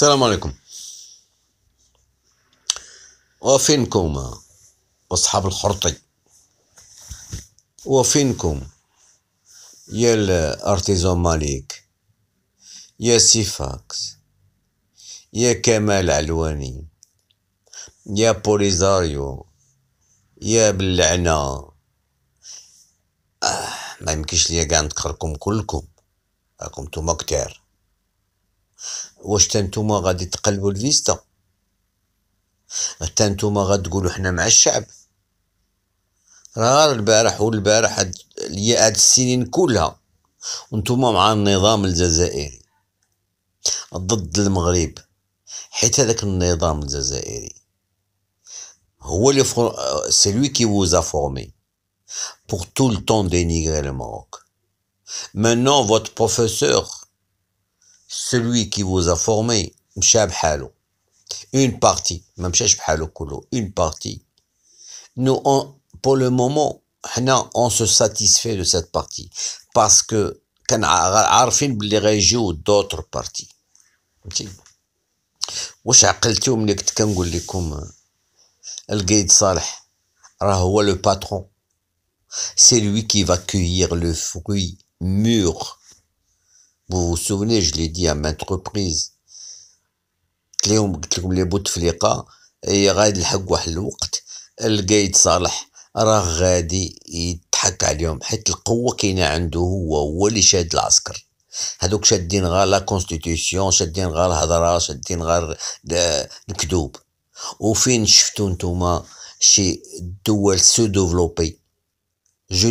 السلام عليكم وفينكم أصحاب الخرطي وفينكم يا الارتيزون مالك يا سيفاكس يا كمال علواني يا بوليزاريو يا باللعنة آه ما يمكنش ليا كاع نذكركم كلكم راكم نتوما كتير واش تانتوما غادي تقلبوا الفيستا تانتوما غتقولوا حنا مع الشعب راه البارح والبارح هاد هاد السنين كلها وانتوما مع النظام الجزائري ضد المغرب حيت هذاك النظام الجزائري هو اللي فر... سي لوي كي ووزا فورمي بور طول طون دينيغري dénigrer مانون فوت بروفيسور celui qui vous a formé مشى بحالو une partie ma mchach bhalou kolou une partie nous on pour le moment nous on se satisfait de cette partie parce que kan عارفين belli gha régions d'autres parties vous vous avez compris quand je vous dis que le guide Saleh le patron c'est lui qui va cueillir le fruit mûr vous vous souvenez, je l'ai dit à maintes reprises, قلت قلت لكم لي بوتفليقة هي غادي الحق واحد الوقت القايد صالح راه غادي يضحك عليهم حيت القوة كاينة عنده هو هو اللي شاد العسكر هادوك شادين غا لا كونستيتيسيون شادين غا الهضرة شادين غا الكذوب وفين شفتو نتوما شي دول سو دوفلوبي جو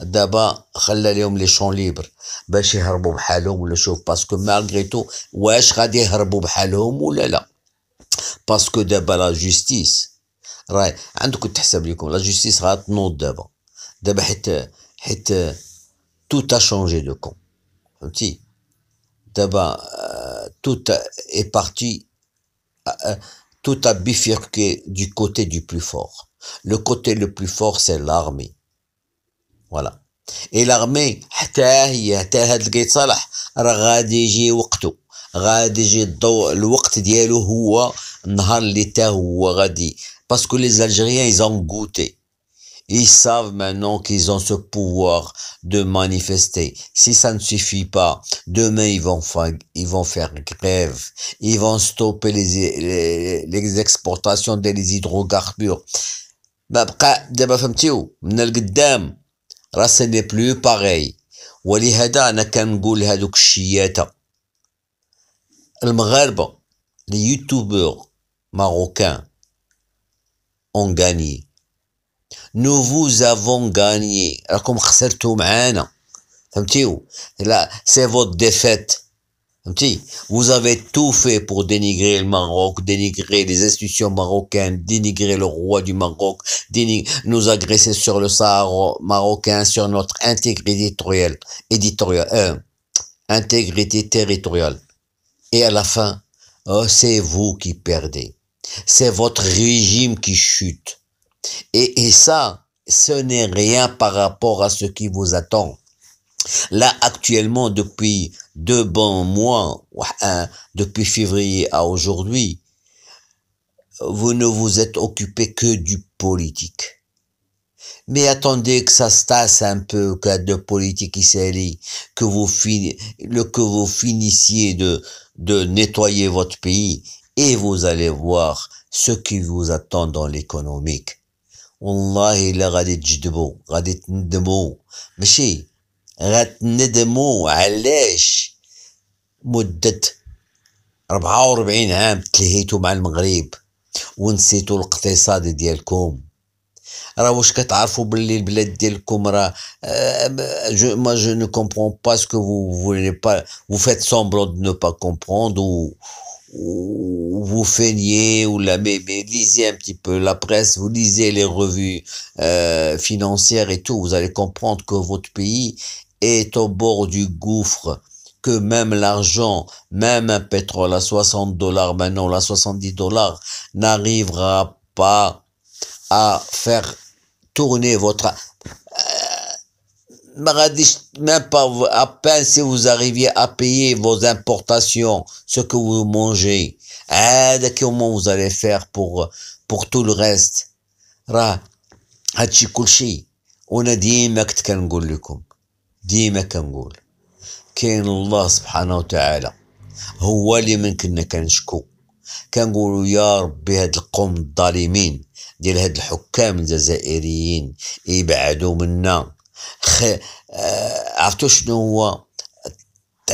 d'abord, x'la les gens les chonlibres, ils cherchent à fuir au plus malgré tout, où est-ce qu'ils vont fuir au plus la justice, rai, êtes-vous tous conscients de la justice va être neutre d'abord, d'abord, et tout a changé de camp, aussi, d'abord, tout est parti, tout a bifurqué du côté du plus fort, le côté le plus fort c'est l'armée فوالا الى غمي حتى هي حتى هاد لقيت صلاح راه غادي يجي وقته غادي يجي الضوء الوقت ديالو هو النهار اللي تا هو غادي باسكو لي زالجيريان ايزون غوتي Ils savent maintenant qu'ils ont ce pouvoir de manifester. Si ça ne suffit pas, demain ils vont faire, ils vont faire grève. Ils vont stopper les, les, les exportations des hydrocarbures. ما بقى فهمتيو من القدام راسي لي بلو باغي ولهذا انا كنقول هادوك الشياته المغاربه لي يوتيوبور marocains ont gagné nous vous avons gagné راكم خسرتو معانا فهمتيو لا سي فوت ديفيت Vous avez tout fait pour dénigrer le Maroc, dénigrer les institutions marocaines, dénigrer le roi du Maroc, nous agresser sur le Sahara marocain, sur notre intégrité euh, intégrité territoriale. Et à la fin, oh, c'est vous qui perdez. C'est votre régime qui chute. Et, et ça, ce n'est rien par rapport à ce qui vous attend. Là, actuellement, depuis deux bons mois, hein, depuis février à aujourd'hui, vous ne vous êtes occupé que du politique. Mais attendez que ça se tasse un peu, que de politique israélienne, que vous, le, que vous finissiez de, de nettoyer votre pays et vous allez voir ce qui vous attend dans l'économique. والله de غادي تجذبوا Mais si, ماشي غتندموا علاش مدة 44 عام تلهيتو مع المغرب ونسيتو الاقتصاد ديالكم راه واش كتعرفوا باللي البلاد ديالكم راه جو ما جو نو كومبرون با سكو فو فولي با فو فيت de دو نو با ou vous feignez ou la, mais, mais, lisez un petit peu la presse, vous lisez les revues euh, financières et tout, vous allez comprendre que votre pays est au bord du gouffre que même l'argent, même un pétrole à 60 dollars, maintenant à 70 dollars, n'arrivera pas à faire tourner votre... Euh, même pas à peine si vous arriviez à payer vos importations, ce que vous mangez. Comment hein, vous allez faire pour, pour tout le reste On a dit ديما a كنقول لكم ديما كنقول كاين الله سبحانه وتعالى هو اللي من كنا كنشكو كنقولوا يا ربي هاد القوم الظالمين ديال هاد الحكام الجزائريين يبعدوا منا خ... آه... عرفتوا شنو هو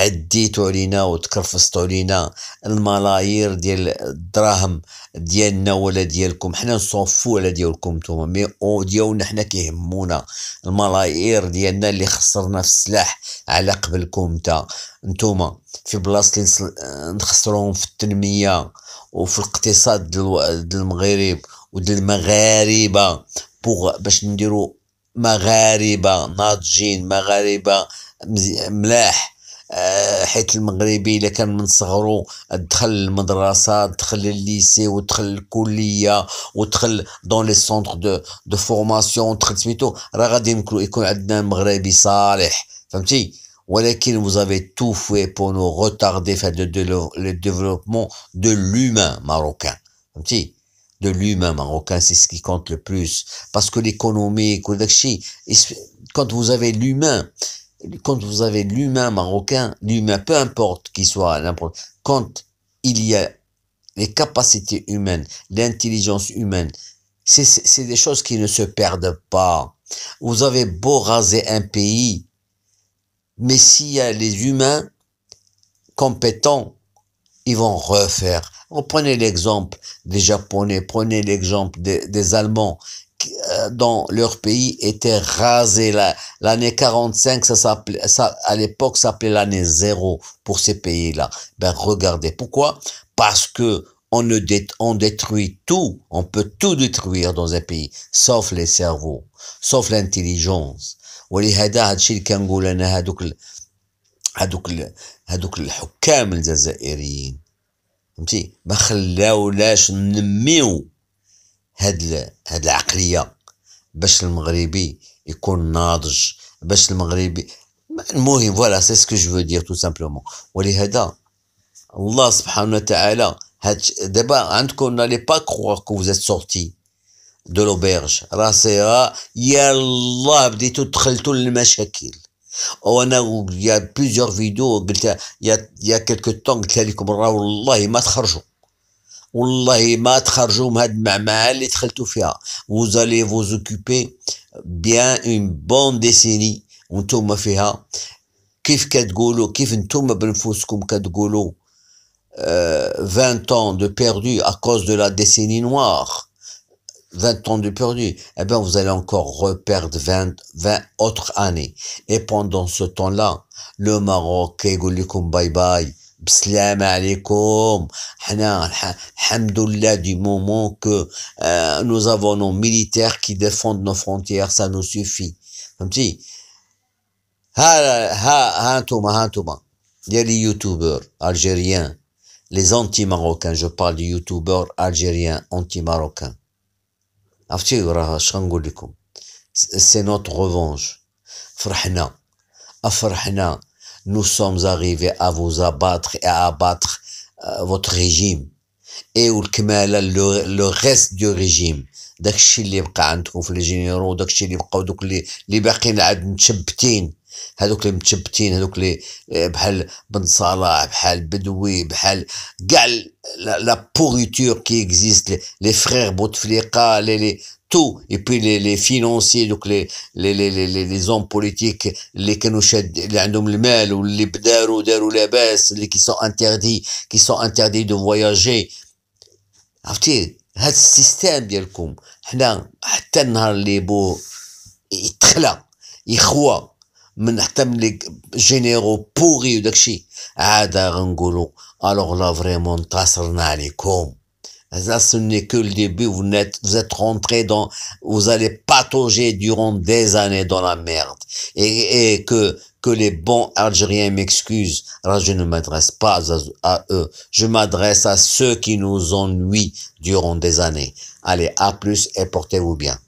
عديتوا علينا وتكرفصتوا علينا الملايير ديال الدراهم ديالنا ولا ديالكم حنا نصوفوا على ديالكم نتوما مي او ديالنا حنا كيهمونا الملايير ديالنا اللي خسرنا في السلاح على قبلكم نتا نتوما في بلاصه اللي نخسروهم في التنميه وفي الاقتصاد ديال المغرب وديال المغاربه بوغ باش نديرو مغاربه ناضجين مغاربه ملاح حيت المغربي الا كان من صغرو دخل المدرسه دخل الليسي ودخل الكليه ودخل les لي سونتر دو دو فورماسيون دخل سميتو راه غادي يكون عندنا مغربي صالح فهمتي ولكن vous avez tout fait pour nous retarder faire de, le développement de l'humain marocain فهمتي de l'humain marocain, c'est ce qui compte le plus. Parce que l'économie, quand vous avez l'humain, quand vous avez l'humain marocain, l'humain, peu importe qui soit, quand il y a les capacités humaines, l'intelligence humaine, c'est des choses qui ne se perdent pas. Vous avez beau raser un pays, mais s'il y a les humains compétents, ils vont refaire. Prenez l'exemple des Japonais, prenez l'exemple des Allemands. Euh, dans leur pays étaient rasés. L'année 45, ça s'appelait, ça, à l'époque, s'appelait l'année zéro pour ces pays-là. Ben, regardez. Pourquoi? Parce que on ne on détruit tout. On peut tout détruire dans un pays, sauf les cerveaux, sauf l'intelligence. ولهذا فهمتي هاد هاد العقليه باش المغربي يكون ناضج باش المغربي المهم فوالا سي سكو جو دير تو سامبلومون ولهذا الله سبحانه وتعالى هاد دابا عندكم لي با كخوا كو فوزيت سورتي دو لوبيرج راه سي يا الله بديتو دخلتو للمشاكل وانا يا بليزيور فيديو قلت يا يا كيلكو طون قلت لكم راه والله ما تخرجوا ما vous allez vous occuper bien une bonne décennie فيها 20 ans de perdu à cause de la décennie noire 20 ans de perdu, et eh bien, vous allez encore reperdre 20, autres années. Et pendant ce temps-là, le Maroc, bye bye, B'slam alaikum. Alhamdulillah, du moment que euh, nous avons nos militaires qui défendent nos frontières, ça nous suffit. Comme si, ha, ha, ha, Il y a les youtubeurs algériens, les anti-marocains, je parle de youtubeurs algériens anti-marocains. Euh, c'est notre revanche. Frahna. Afrahna. nous sommes arrivés à vous abattre et à abattre euh, votre régime et le, le reste du régime داك الشيء اللي بقى عندكم في الجنيرو داك الشيء اللي بقاو دوك اللي اللي باقيين عاد متشبتين هذوك اللي متشبتين هذوك اللي آه، بحال بن صلاح بحال بدوي بحال كاع لا بوغيتور كي اكزيست لي فرير بوتفليقه لي لي تو اي بي لي لي فينونسي دوك لي لي لي لي لي زون بوليتيك اللي كانوا شاد اللي عندهم المال واللي بداروا داروا لاباس اللي كي سون انتردي كي سون انتردي دو فواياجي عرفتي هاد السيستام ديالكم حنا حتى النهار اللي بو يتخلى يخوى les généraux pourri جينيرو بوغي alors عاد غنقولوا الوغ vraiment Ça, ce n'est que le début. Vous êtes, vous êtes rentré dans, vous allez patauger durant des années dans la merde. Et, que, que les bons Algériens m'excusent. Alors, je ne m'adresse pas à eux. Je m'adresse à ceux qui nous ennuient durant des années. Allez, à plus et portez-vous bien.